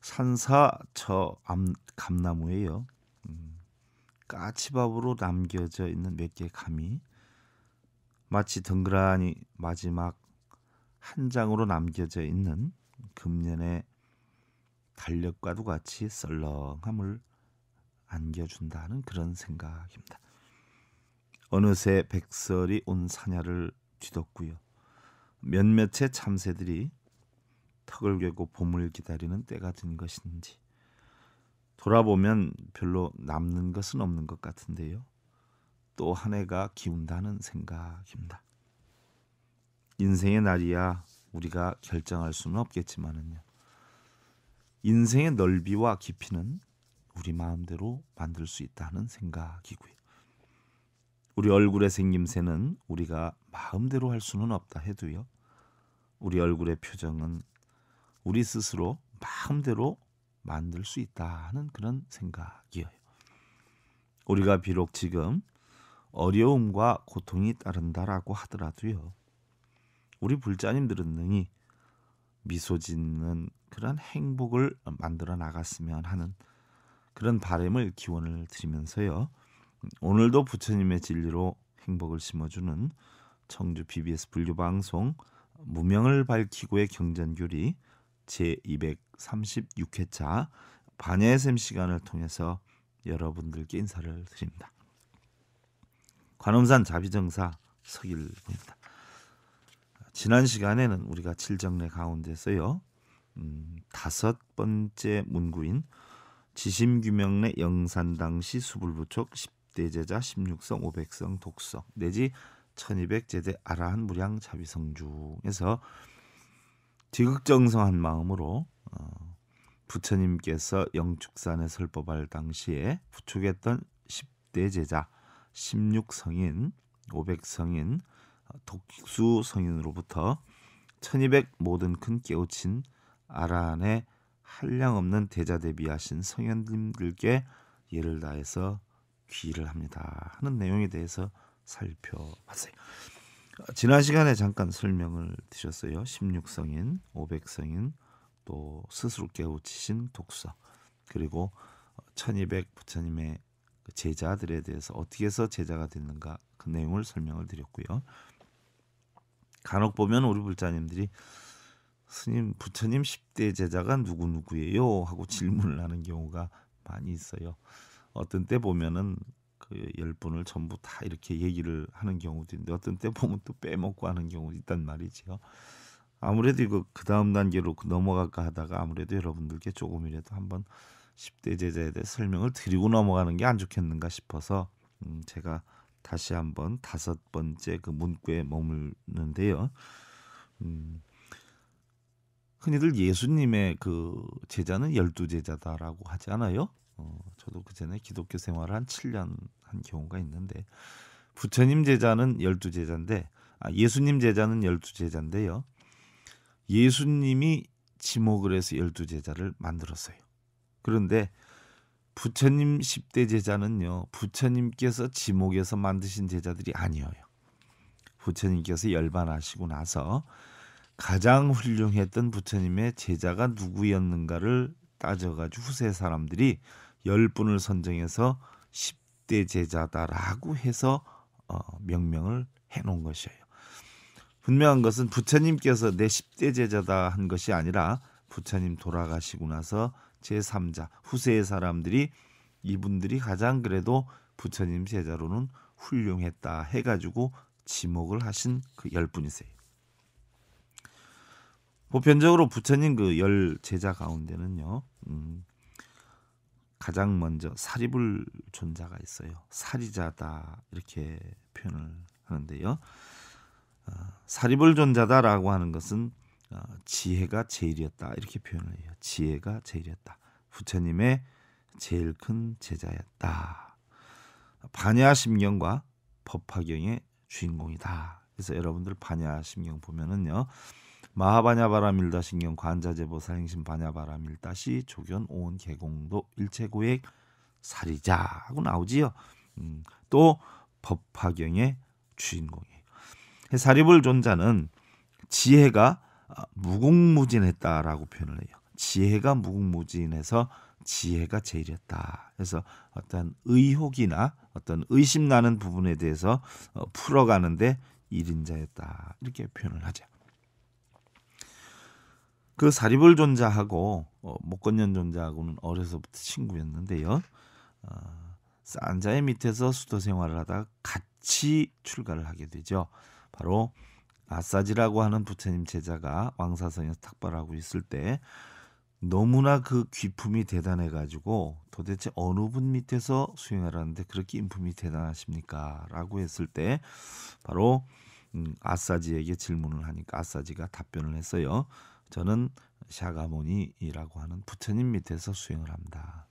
산사 저 암, 감나무에요. 음, 까치밥으로 남겨져 있는 몇 개의 감이 마치 덩그라니 마지막 한 장으로 남겨져 있는 금년의 달력과도 같이 썰렁함을 안겨준다는 그런 생각입니다. 어느새 백설이 온 사냐를 뒤덮고요. 몇몇의 참새들이 턱을 괴고 봄을 기다리는 때가 된 것인지 돌아보면 별로 남는 것은 없는 것 같은데요. 또 한 해가 기운다는 생각입니다. 인생의 날이야 우리가 결정할 수는 없겠지만은요. 인생의 넓이와 깊이는 우리 마음대로 만들 수 있다는 생각이고요. 우리 얼굴의 생김새는 우리가 마음대로 할 수는 없다 해도요. 우리 얼굴의 표정은 우리 스스로 마음대로 만들 수 있다는 하 그런 생각이에요. 우리가 비록 지금 어려움과 고통이 따른다라고 하더라도요. 우리 불자님들은 능히 미소 짓는 그런 행복을 만들어 나갔으면 하는 그런 바램을 기원을 드리면서요. 오늘도 부처님의 진리로 행복을 심어주는 청주 BBS 분류 방송 무명을 밝히고의 경전교리 제236회차 반예샘 시간을 통해서 여러분들께 인사를 드립니다. 관음산 자비정사 서길입니다. 지난 시간에는 우리가 칠정례 가운데서요 음, 다섯 번째 문구인 지심규명례 영산당시 수불부촉 10대 제자 16성 500성 독성 내지 1200제대 아라한 무량 자비성중에서 지극정성한 마음으로 어, 부처님께서 영축산에 설법할 당시에 부축했던 10대 제자, 16성인, 500성인, 어, 독수 성인으로부터 1200 모든 큰 깨우친 아란의 한량 없는 대자 대비하신 성현님들께 예를 다해서 귀를 합니다 하는 내용에 대해서 살펴봤어요. 지난 시간에 잠깐 설명을 드렸어요. 16성인, 500성인, 또 스스로 깨우치신 독사, 그리고 1200 부처님의 그 제자들에 대해서 어떻게 해서 제자가 됐는가 그 내용을 설명을 드렸고요. 간혹 보면 우리 불자님들이 스님 부처님 10대 제자가 누구누구예요 하고 질문을 하는 경우가 많이 있어요. 어떤 때 보면은 그열 분을 전부 다 이렇게 얘기를 하는 경우도 있는데 어떤 때 보면 또 빼먹고 하는 경우도 있단 말이지요. 아무래도 이거 그 다음 단계로 그 넘어갈까 하다가 아무래도 여러분들께 조금이라도 한번 10대 제자에 대해 설명을 드리고 넘어가는 게 안 좋겠는가 싶어서 음 제가 다시 한번 다섯 번째 그 문구에 머물는데요. 음 흔히들 예수님의 그 제자는 열두 제자다라고 하지 않아요? 어, 저도 그 전에 기독교 생활을 한 7년 한 경우가 있는데 부처님 제자는 열두 제자인데 아, 예수님 제자는 열두 제자인데요 예수님이 지목을 해서 열두 제자를 만들었어요. 그런데 부처님 10대 제자는요. 부처님께서 지목해서 만드신 제자들이 아니에요. 부처님께서 열반하시고 나서 가장 훌륭했던 부처님의 제자가 누구였는가를 따져가지고 후세 사람들이 10분을 선정해서 10대 제자다라고 해서 어, 명명을 해 놓은 것이에요. 분명한 것은 부처님께서 내 10대 제자다 한 것이 아니라 부처님 돌아가시고 나서 제3자 후세의 사람들이 이분들이 가장 그래도 부처님 제자로는 훌륭했다 해가지고 지목을 하신 그 열 분이세요. 보편적으로 부처님 그 열 제자 가운데는요, 음, 가장 먼저 사립을 존자가 있어요. 사리자다 이렇게 표현을 하는데요. 어, 사립을 존자다라고 하는 것은 어, 지혜가 제일이었다 이렇게 표현을 해요. 지혜가 제일이었다. 부처님의 제일 큰 제자였다. 반야심경과 법화경의 주인공이다. 그래서 여러분들 반야심경 보면은요. 마하바냐바라밀다 신경 관자제보사행신 바냐바라밀다시 조견 오온 개공도 일체고액 사리자 하고 나오지요. 음, 또 법화경의 주인공이에요. 사리불 존자는 지혜가 아, 무궁무진했다라고 표현을 해요. 지혜가 무궁무진해서 지혜가 제일이었다. 그래서 어떤 의혹이나 어떤 의심나는 부분에 대해서 어, 풀어가는데 일인자였다. 이렇게 표현을 하죠. 그 사리볼 존재하고 어, 목건년 존재하고는 어려서부터 친구였는데요. 어, 싼자의 밑에서 수도 생활을 하다 같이 출가를 하게 되죠. 바로 아사지라고 하는 부처님 제자가 왕사성에서 탁발하고 있을 때 너무나 그 귀품이 대단해 가지고 도대체 어느 분 밑에서 수행하라는데 그렇게 인품이 대단하십니까라고 했을 때 바로 음, 아사지에게 질문을 하니까 아사지가 답변을 했어요. 저는 샤가모니라고 하는 부처님 밑에서 수행을 합니다.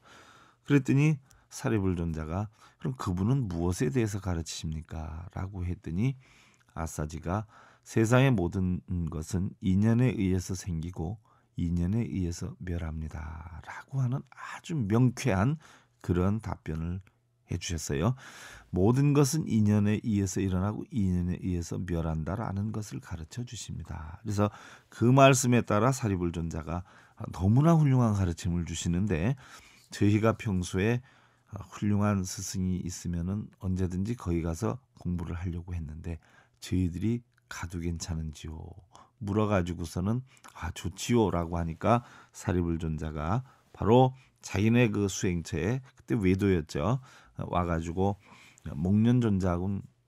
그랬더니 사리불존자가 그럼 그분은 무엇에 대해서 가르치십니까? 라고 했더니 아사지가 세상의 모든 것은 인연에 의해서 생기고 인연에 의해서 멸합니다. 라고 하는 아주 명쾌한 그런 답변을 해주셨어요. 모든 것은 인연에 의해서 일어나고 인연에 의해서 멸한다라는 것을 가르쳐 주십니다. 그래서 그 말씀에 따라 사리불존자가 너무나 훌륭한 가르침을 주시는데 저희가 평소에 훌륭한 스승이 있으면은 언제든지 거기 가서 공부를 하려고 했는데 저희들이 가도 괜찮은지요? 물어가지고서는 아 좋지요라고 하니까 사리불존자가 바로 자기네 그 수행처에 그때 외도였죠. 와가지고 목련전자하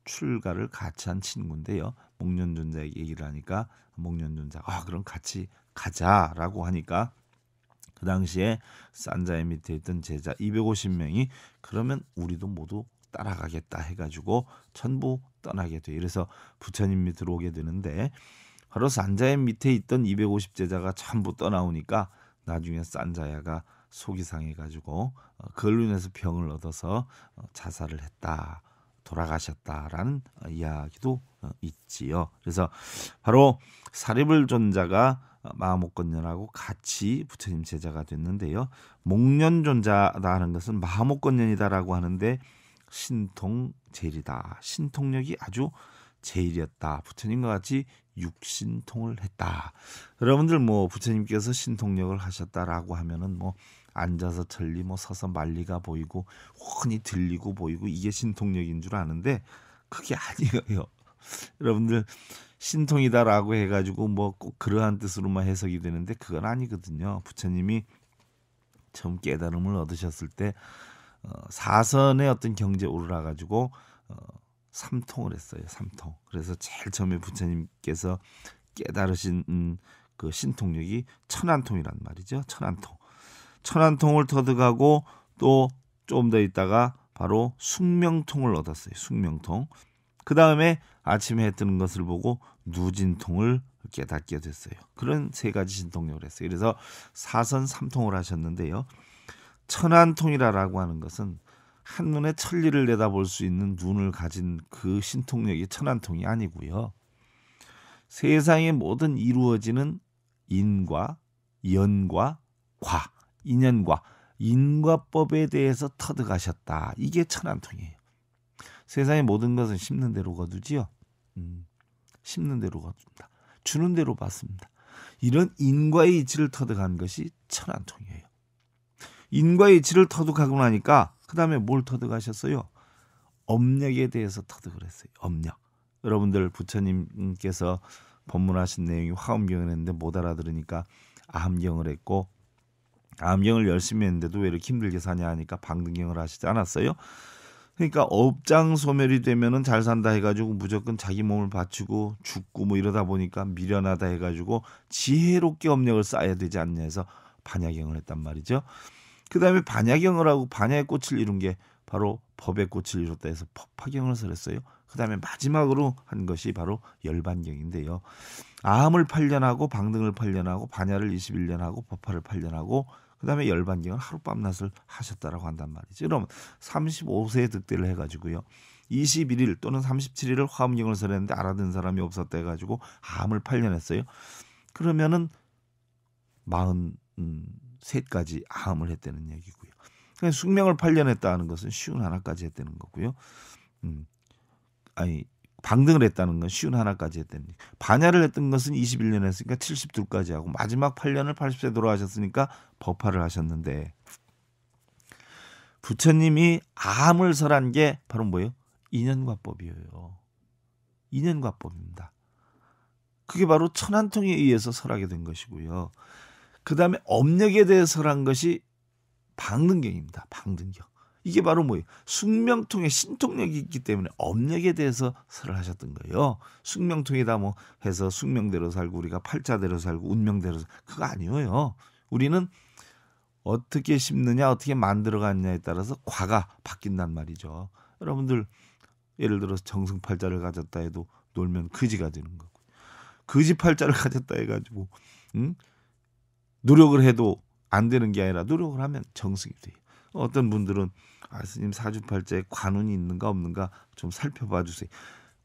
출가를 같이 한 친구인데요. 목련전자 얘기를 하니까 목련전자가 아, 그럼 같이 가자라고 하니까 그 당시에 산자에 밑에 있던 제자 250명이 그러면 우리도 모두 따라가겠다 해가지고 전부 떠나게 돼. 이래서 부처님 밑으로 오게 되는데 바로 산자에 밑에 있던 250 제자가 전부 떠나오니까 나중에 산자야가 속이 상해가지고 어, 그걸로 인해서 병을 얻어서 어, 자살을 했다 돌아가셨다라는 어, 이야기도 있지요. 그래서 바로 사립을 존자가 마모건년하고 같이 부처님 제자가 됐는데요. 목련존자다 하는 것은 마모건년이다라고 하는데 신통 제일이다. 신통력이 아주 제일이었다. 부처님과 같이 육신통을 했다. 여러분들 뭐 부처님께서 신통력을 하셨다라고 하면은 뭐 앉아서 천리 뭐 서서 말리가 보이고 훤히 들리고 보이고 이게 신통력인 줄 아는데 그게 아니에요. 여러분들 신통이다라고 해가지고 뭐꼭 그러한 뜻으로만 해석이 되는데 그건 아니거든요. 부처님이 처음 깨달음을 얻으셨을 때 어, 사선의 어떤 경제 오르라 가지고 어, 삼통을 했어요. 삼통. 그래서 제일 처음에 부처님께서 깨달으신 음, 그 신통력이 천안통이란 말이죠. 천안통. 천안통을 터득하고 또 조금 더 있다가 바로 숙명통을 얻었어요. 숙명통. 그 다음에 아침에 해 뜨는 것을 보고 누진통을 깨닫게 됐어요. 그런 세 가지 신통력을 했어요. 그래서 사선 삼통을 하셨는데요. 천안통이라라고 하는 것은 한눈에 천리를 내다볼 수 있는 눈을 가진 그 신통력이 천안통이 아니고요. 세상의 모든 이루어지는 인과 연과 과 인연과 인과법에 대해서 터득하셨다. 이게 천안통이에요. 세상의 모든 것은 심는 대로 거두지요. 음, 심는 대로 거둔다. 주는 대로 받습니다. 이런 인과의 이치를 터득한 것이 천안통이에요. 인과의 이치를 터득하고 나니까 그 다음에 뭘 터득하셨어요? 업력에 대해서 터득을 했어요. 업력. 여러분들 부처님께서 법문하신 내용이 화엄경을 했는데 못 알아들으니까 암경을 했고 암경을 열심히 했는데도 왜 이렇게 힘들게 사냐 하니까 방등경을 하시지 않았어요. 그러니까 업장 소멸이 되면은 잘 산다 해가지고 무조건 자기 몸을 바치고 죽고 뭐 이러다 보니까 미련하다 해가지고 지혜롭게 업력을 쌓아야 되지 않냐 해서 반야경을 했단 말이죠. 그 다음에 반야경을 하고 반야의 꽃을 이룬 게 바로 법의 꽃을 이뤘다 해서 법화경을 설했어요. 그 다음에 마지막으로 한 것이 바로 열반경인데요. 암을 8년 하고 방등을 8년 하고 반야를 21년 하고 법화를 8년 하고 그다음에 열반경간 하룻밤낮을 하셨다라고 한단 말이죠. 그럼 35세에 득대를 해가지고요. 21일 또는 37일을 화엄경을 설했는데 알아듣는 사람이 없었다 해가지고 암을 8년 했어요. 그러면은 43까지 암을 했다는 얘기고요. 그냥 숙명을 8년 했다는 것은 쉬운 하나까지 했다는 거고요. 음, 아니 방등을 했다는 건 쉬운 하나까지 했다니 반야를 했던 것은 21년 했으니까 72까지 하고 마지막 8년을 80세 돌아가셨으니까 법화를 하셨는데 부처님이 암을 설한 게 바로 뭐예요? 인연과법이에요. 인연과법입니다. 그게 바로 천안통에 의해서 설하게 된 것이고요. 그 다음에 업력에 대해 서 설한 것이 방등경입니다. 방등경. 이게 바로 뭐예요? 숙명통의 신통력이 있기 때문에 엄력에 대해서 설을 하셨던 거예요. 숙명통이다 뭐 해서 숙명대로 살고 우리가 팔자대로 살고 운명대로 살고 그거 아니에요. 우리는 어떻게 심느냐 어떻게 만들어 갔냐에 따라서 과가 바뀐단 말이죠. 여러분들 예를 들어서 정승팔자를 가졌다 해도 놀면 그지가 되는 거고 그지팔자를 가졌다 해가지고 응? 노력을 해도 안 되는 게 아니라 노력을 하면 정승이 돼요. 어떤 분들은 아 스님 사주팔자에 관운이 있는가 없는가 좀 살펴봐 주세요.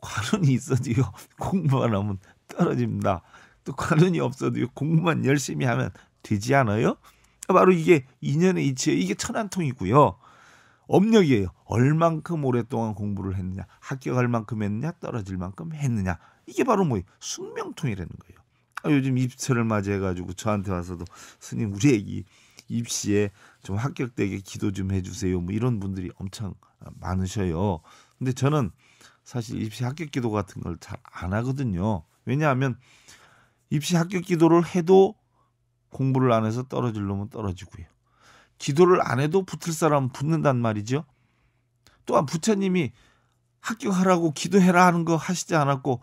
관운이 있어도 요 공부만 하면 떨어집니다. 또 관운이 없어도 요 공부만 열심히 하면 되지 않아요? 바로 이게 인연의 이치예요 이게 천안통이고요. 업력이에요. 얼만큼 오랫동안 공부를 했느냐, 합격할 만큼 했느냐, 떨어질 만큼 했느냐. 이게 바로 뭐예요? 숙명통이라는 거예요. 아, 요즘 입철을 맞이해가지고 저한테 와서도 스님 우리 애기 입시에 좀 합격되게 기도 좀 해주세요. 뭐 이런 분들이 엄청 많으셔요. 근데 저는 사실 입시 합격 기도 같은 걸 잘 안 하거든요. 왜냐하면 입시 합격 기도를 해도 공부를 안 해서 떨어질 놈은 떨어지고요. 기도를 안 해도 붙을 사람은 붙는단 말이죠. 또한 부처님이 합격하라고 기도해라 하는 거 하시지 않았고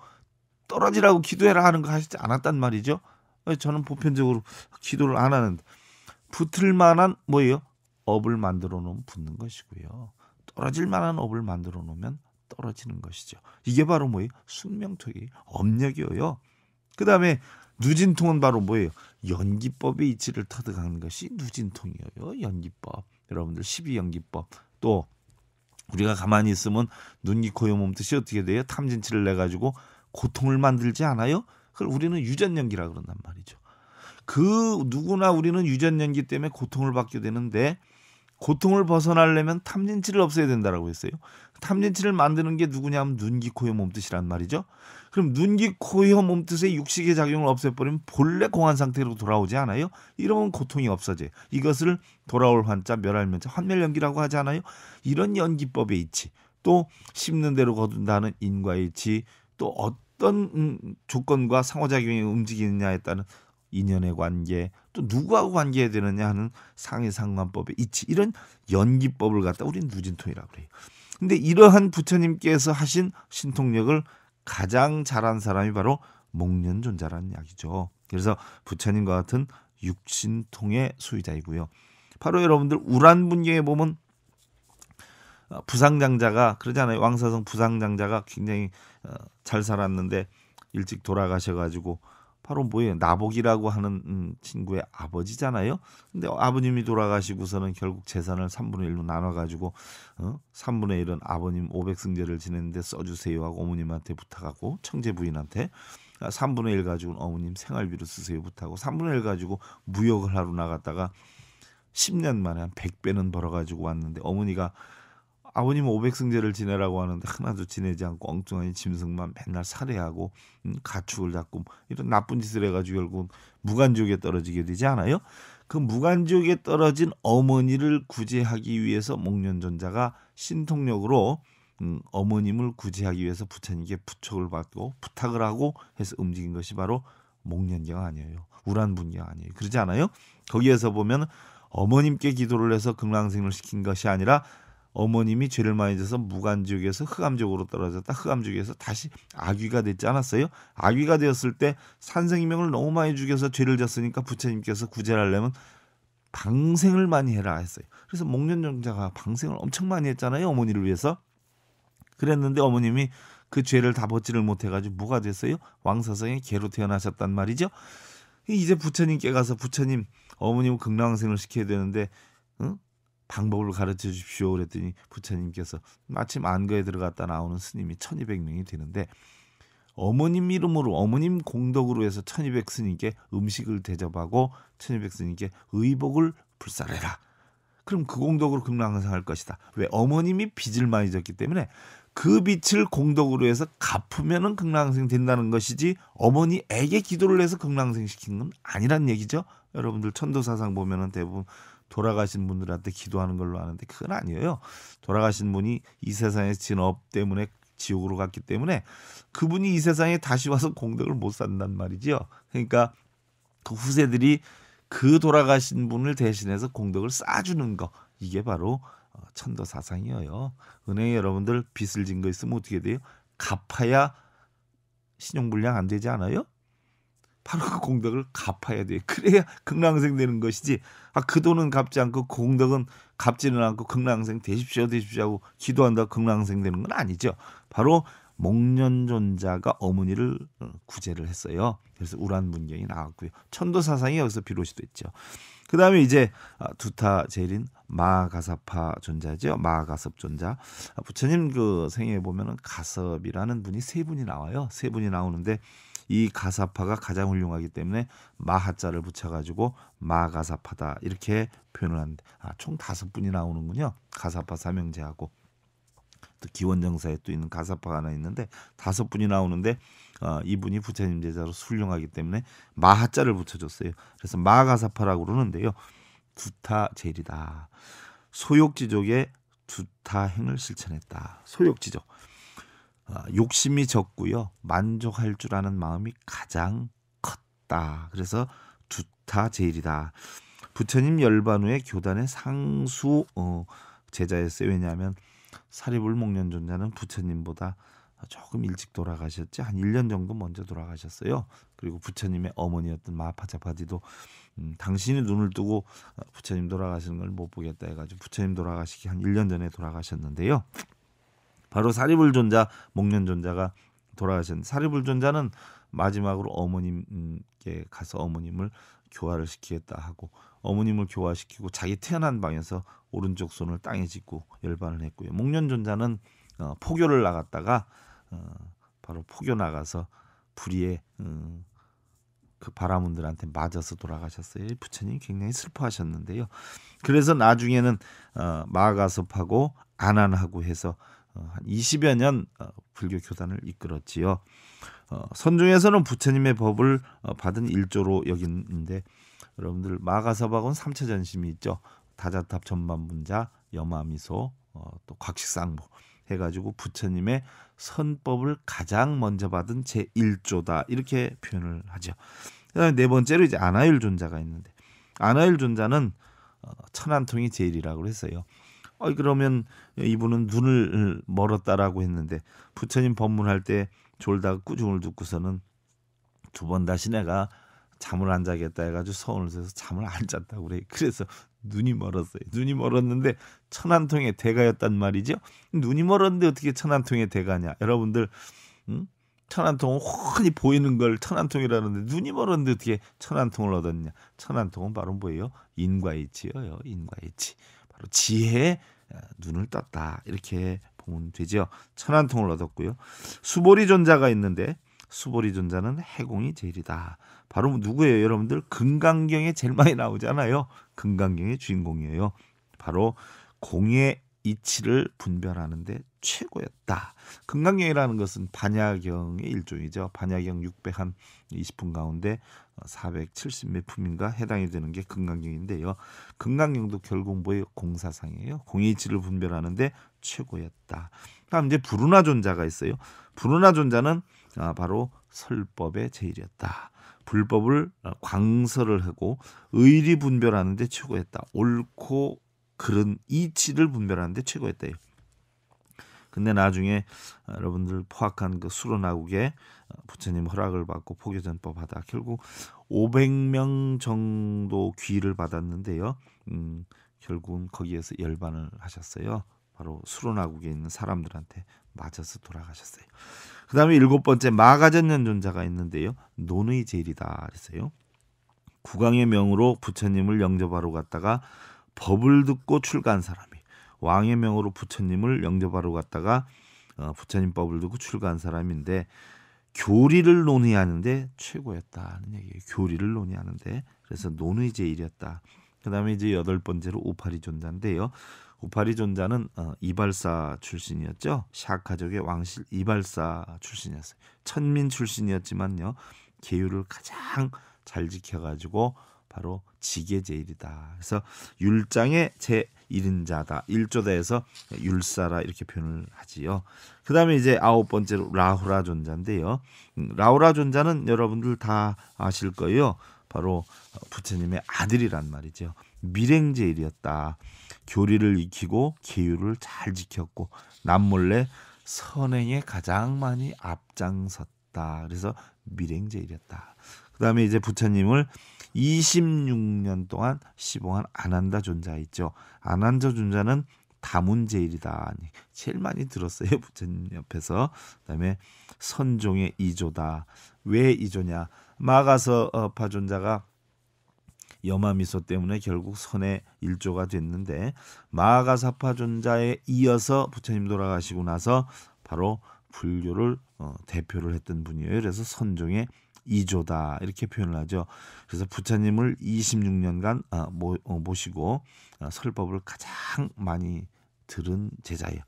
떨어지라고 기도해라 하는 거 하시지 않았단 말이죠. 저는 보편적으로 기도를 안 하는데 붙을 만한 뭐예요? 업을 만들어 놓으면 붙는 것이고요. 떨어질 만한 업을 만들어 놓으면 떨어지는 것이죠. 이게 바로 뭐예요? 숙명토기 업력이에요. 그다음에 누진통은 바로 뭐예요? 연기법의 이치를 터득하는 것이 누진통이에요. 연기법. 여러분들 12연기법. 또 우리가 가만히 있으면 눈이 코요 몸뜻이 어떻게 돼요? 탐진치를 내 가지고 고통을 만들지 않아요? 그걸 우리는 유전연기라 그런단 말이죠. 그 누구나 우리는 유전연기 때문에 고통을 받게 되는데 고통을 벗어나려면 탐진치를 없애야 된다라고 했어요. 탐진치를 만드는 게 누구냐면 눈기 코혀 몸뜻이란 말이죠. 그럼 눈기 코혀 몸뜻의 육식의 작용을 없애버리면 본래 공한 상태로 돌아오지 않아요. 이런 고통이 없어져요. 이것을 돌아올 환자 멸할 면자 환멸 연기라고 하지 않아요. 이런 연기법의 이치 또씹는 대로 거둔다는 인과의 이치 또 어떤 음, 조건과 상호작용이 움직이느냐에 따른 인연의 관계 또 누구하고 관계해야 되느냐 하는 상해상관법의 이치 이런 연기법을 갖다 우리는 누진통이라고 그래요. 근데 이러한 부처님께서 하신 신통력을 가장 잘한 사람이 바로 목련존자라는 이야기죠. 그래서 부처님과 같은 육신통의 수의자이고요 바로 여러분들 우란분경에 보면 어, 부상장자가 그러잖아요. 왕사성 부상장자가 굉장히 어, 잘 살았는데 일찍 돌아가셔가지고 바로 뭐예요? 나복이라고 하는 음, 친구의 아버지잖아요. 근데 아버님이 돌아가시고서는 결국 재산을 3분의 1로 나눠가지고 어? 3분의 1은 아버님 500승제를 지내는데 써주세요 하고 어머님한테 부탁하고 청재 부인한테 3분의 아, 1가지고 어머님 생활비로 쓰세요 부탁하고 3분의 1 가지고 무역을 하러 나갔다가 10년 만에 한 100배는 벌어가지고 왔는데 어머니가 아버님 오백승제를 지내라고 하는데 하나도 지내지 않고 엉뚱한 짐승만 맨날 살해하고 음, 가축을 잡고 뭐 이런 나쁜 짓을 해가지고 결국 무간지옥에 떨어지게 되지 않아요? 그 무간지옥에 떨어진 어머니를 구제하기 위해서 목련전자가 신통력으로 음, 어머님을 구제하기 위해서 부처님께 부촉을 받고 부탁을 하고 해서 움직인 것이 바로 목련경 아니에요. 우란분경 아니에요. 그러지 않아요? 거기에서 보면 어머님께 기도를 해서 금강생을 시킨 것이 아니라 어머님이 죄를 많이 져서 무관지옥에서 흑암지옥으로 떨어졌다. 흑암지옥에서 다시 아귀가 됐지 않았어요? 아귀가 되었을 때 산생이명을 너무 많이 죽여서 죄를 졌으니까 부처님께서 구제를 하려면 방생을 많이 해라 했어요. 그래서 목련정자가 방생을 엄청 많이 했잖아요. 어머니를 위해서. 그랬는데 어머님이 그 죄를 다 벗지를 못해가지고 뭐가 됐어요? 왕사성의 개로 태어나셨단 말이죠. 이제 부처님께 가서 부처님 어머님 은 극락왕생을 시켜야 되는데 응? 방법을 가르쳐 주십시오. 그랬더니 부처님께서 마침 안거에 들어갔다 나오는 스님이 1200명이 되는데 어머님 이름으로 어머님 공덕으로 해서 1200 스님께 음식을 대접하고 1200 스님께 의복을 불사해라. 그럼 그 공덕으로 금랑상할 것이다. 왜 어머님이 빚을 많이 졌기 때문에 그 빚을 공덕으로 해서 갚으면은 금랑생 된다는 것이지 어머니에게 기도를 해서 금랑생 시킨 건 아니란 얘기죠. 여러분들 천도사상 보면은 대부분 돌아가신 분들한테 기도하는 걸로 아는데 그건 아니에요. 돌아가신 분이 이세상에 진업 때문에 지옥으로 갔기 때문에 그분이 이 세상에 다시 와서 공덕을 못 산단 말이지요. 그러니까 그 후세들이 그 돌아가신 분을 대신해서 공덕을 쌓아주는 거 이게 바로 어, 천도 사상이에요. 은행에 여러분들 빚을 진 거 있으면 어떻게 돼요? 갚아야 신용불량 안 되지 않아요? 바로 그 공덕을 갚아야 돼. 그래야 극랑생 되는 것이지. 아, 그 돈은 갚지 않고 공덕은 갚지는 않고 극랑생 되십시오, 되십시오 하고 기도한다 극랑생 되는 건 아니죠. 바로 목련존자가 어머니를 어, 구제를 했어요. 그래서 우란문경이 나왔고요. 천도사상이 여기서 비롯이 됐죠. 그 다음에 이제 아, 두타 제일인 마가사파 존자죠. 마가섭 존자. 아, 부처님 그 생애에 보면은 가섭이라는 분이 세 분이 나와요. 세 분이 나오는데 이 가사파가 가장 훌륭하기 때문에 마하자를 붙여가지고 마가사파다 이렇게 표현을 하는데 아, 총 다섯 분이 나오는군요. 가사파 삼형제하고 또 기원정사에 또 있는 가사파가 하나 있는데 다섯 분이 나오는데 어, 이분이 부처님 제자로 훌륭하기 때문에 마하자를 붙여줬어요. 그래서 마가사파라고 그러는데요. 두타제리다 소욕지족의 두타행을 실천했다. 소욕지족. 아, 욕심이 적고요. 만족할 줄 아는 마음이 가장 컸다. 그래서 두타 제일이다. 부처님 열반 후에 교단의 상수 어, 제자였어요. 왜냐하면 사리불 목련존자는 부처님보다 조금 일찍 돌아가셨지 한 1년 정도 먼저 돌아가셨어요. 그리고 부처님의 어머니였던 마파자파디도 음, 당신이 눈을 뜨고 부처님 돌아가시는 걸 못 보겠다 해가지고 부처님 돌아가시기 한 1년 전에 돌아가셨는데요. 바로 사리불존자 목련존자가 돌아가신 사리불존자는 마지막으로 어머님께 가서 어머님을 교화를 시키겠다 하고 어머님을 교화시키고 자기 태어난 방에서 오른쪽 손을 땅에 짚고 열반을 했고요. 목련존자는 어, 포교를 나갔다가 어, 바로 포교 나가서 불의의 음, 그 바라문들한테 맞아서 돌아가셨어요. 부처님 굉장히 슬퍼하셨는데요. 그래서 나중에는 어, 마가섭하고 안안하고 해서 어, 한 20여 년 어, 불교 교단을 이끌었지요. 어, 선종에서는 부처님의 법을 받은 일조로 여기는데 여러분들 마가서박은 삼차전심이 있죠. 다자탑 전반분자 여마미소 또 곽식상보 해가지고 부처님의 선법을 가장 먼저 받은 제 1조다 이렇게 표현을 하죠. 그다음에 네 번째로 이제 아나율 존자가 있는데 아나율 존자는 천안통이 제일이라고 했어요. 어, 그러면 이분은 눈을 어, 멀었다라고 했는데 부처님 법문할 때 졸다가 꾸중을 듣고서는 두 번 다시 내가 잠을 안 자겠다 해가지고 서운을 해서 잠을 안 잤다고 그래. 그래서 눈이 멀었어요. 눈이 멀었는데 천안통의 대가였단 말이죠. 눈이 멀었는데 어떻게 천안통의 대가냐? 여러분들 음? 천안통은 훤히 보이는 걸 천안통이라는데 눈이 멀었는데 어떻게 천안통을 얻었냐? 천안통은 바로 뭐예요? 인과이치예요. 인과이치. 바로 지혜의 어, 눈을 떴다 이렇게 보면 되죠 천안통을 얻었고요. 수보리 존자가 있는데 수보리 존자는 해공이 제일이다. 바로 누구예요, 여러분들? 금강경에 제일 많이 나오잖아요. 금강경의 주인공이에요. 바로 공의 이치를 분별하는데 최고였다. 금강경이라는 것은 반야경의 일종이죠. 반야경 620분 가운데 470몇 품인가 해당이 되는 게 금강경인데요. 금강경도 결공보의 공사상이에요. 공의치를 분별하는데 최고였다. 다음 이제 부르나존자가 있어요. 부르나존자는 아, 바로 설법의 제일이었다. 불법을 광설을 하고 의리 분별하는데 최고였다. 옳고 그른 이치를 분별하는데 최고였다 근데 나중에 어, 여러분들 포악한 그 수로나국에 어, 부처님 허락을 받고 포교전법하다 결국 500명 정도 귀를 받았는데요. 음, 결국은 거기에서 열반을 하셨어요. 바로 수로나국에 있는 사람들한테 맞아서 돌아가셨어요. 그 다음에 일곱 번째 마가전년 존자가 있는데요. 논의 제일이다 그랬어요. 국왕의 명으로 부처님을 영접하러 갔다가 법을 듣고 출간 사람. 왕의 명으로 부처님을 영접하러 갔다가 어, 부처님법을 두고 출가한 사람인데 교리를 논의하는데 최고였다는 얘기예요. 교리를 논의하는데 그래서 논의 제일이었다. 그다음에 이제 여덟 번째로 오파리 존자인데요. 오파리 존자는 어, 이발사 출신이었죠. 샤 가족의 왕실 이발사 출신이었어요. 천민 출신이었지만요. 계율을 가장 잘 지켜가지고 바로 지게 제일이다. 그래서 율장의 제 일인자다. 일조다에서 율사라 이렇게 표현을 하지요. 그 다음에 이제 아홉 번째로 라후라 존자인데요. 음, 라후라 존자는 여러분들 다 아실 거예요. 바로 부처님의 아들이란 말이죠. 밀행제일이었다. 교리를 익히고 계율을 잘 지켰고 남몰래 선행에 가장 많이 앞장섰다. 그래서 밀행제일이었다. 그다음에 이제 부처님을 26년 동안 시봉한 아난다 존자 있죠. 아난다 존자는 다문제일이다. 제일 많이 들었어요 부처님 옆에서. 그다음에 선종의 이조다. 왜 이조냐? 마가서 어, 파존자가 염마미소 때문에 결국 선의 일조가 됐는데 마가사파존자에 이어서 부처님 돌아가시고 나서 바로 불교를 어, 대표를 했던 분이에요. 그래서 선종의 이조다 이렇게 표현을 하죠. 그래서 부처님을 26년간 아, 어, 모시고 아, 설법을 가장 많이 들은 제자예요.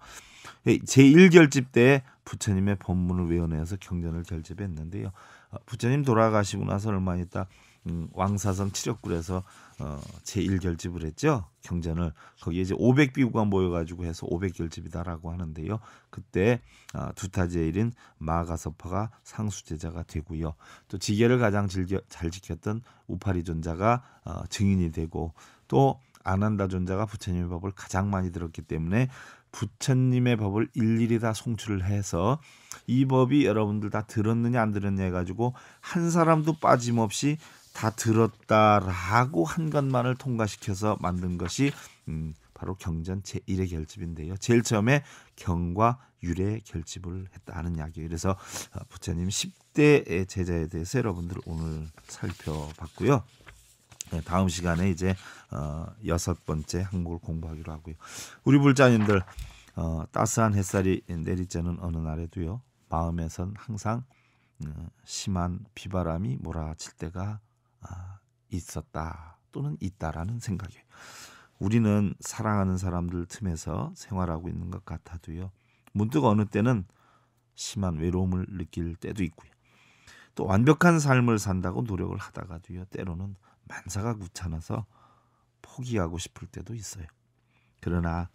예, 제1결집 때 부처님의 법문을 외워내서 경전을 결집했는데요. 아, 부처님 돌아가시고 나서 얼마 있다 음, 왕사선치역굴에서 어, 제1결집을 했죠. 경전을 거기에 이제 500비구가 모여가지고 해서 500결집이다라고 하는데요. 그때 어, 두타제일인 마가서파가 상수제자가 되고요. 또 지계를 가장 즐겨, 잘 지켰던 우파리 존자가 어, 증인이 되고 또 아난다 존자가 부처님의 법을 가장 많이 들었기 때문에 부처님의 법을 일일이 다 송출을 해서 이 법이 여러분들 다 들었느냐 안 들었냐 해가지고 한 사람도 빠짐없이 다 들었다라고 한 것만을 통과시켜서 만든 것이 음, 바로 경전 제1의 결집인데요. 제일 처음에 경과 유래 결집을 했다는 이야기예요. 그래서 어, 부처님 10대의 제자에 대해서 여러분들 오늘 살펴봤고요. 네, 다음 시간에 이제 어, 여섯 번째 항목을 공부하기로 하고요. 우리 불자님들 어, 따스한 햇살이 내리쬐는 어느 날에도요. 마음에선 항상 어, 심한 비바람이 몰아칠 때가 아, 있었다 또는 있다라는 생각이에요. 우리는 사랑하는 사람들 틈에서 생활하고 있는 것 같아도요. 문득 어느 때는 심한 외로움을 느낄 때도 있고요. 또 완벽한 삶을 산다고 노력을 하다가도요. 때로는 만사가 귀찮아서 포기하고 싶을 때도 있어요. 그러나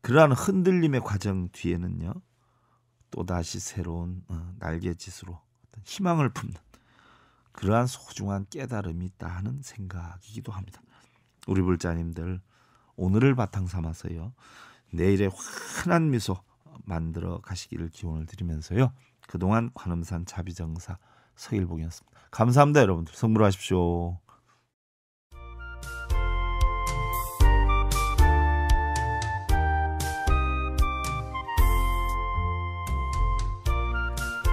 그러한 흔들림의 과정 뒤에는요. 또다시 새로운 어, 날개짓으로 희망을 품는 그러한 소중한 깨달음이 있다 하는 생각이기도 합니다. 우리 불자님들 오늘을 바탕 삼아서요. 내일의 환한 미소 만들어 가시기를 기원을 드리면서요. 그동안 관음산 자비정사 서일봉이었습니다. 감사합니다 여러분들. 성불하십시오.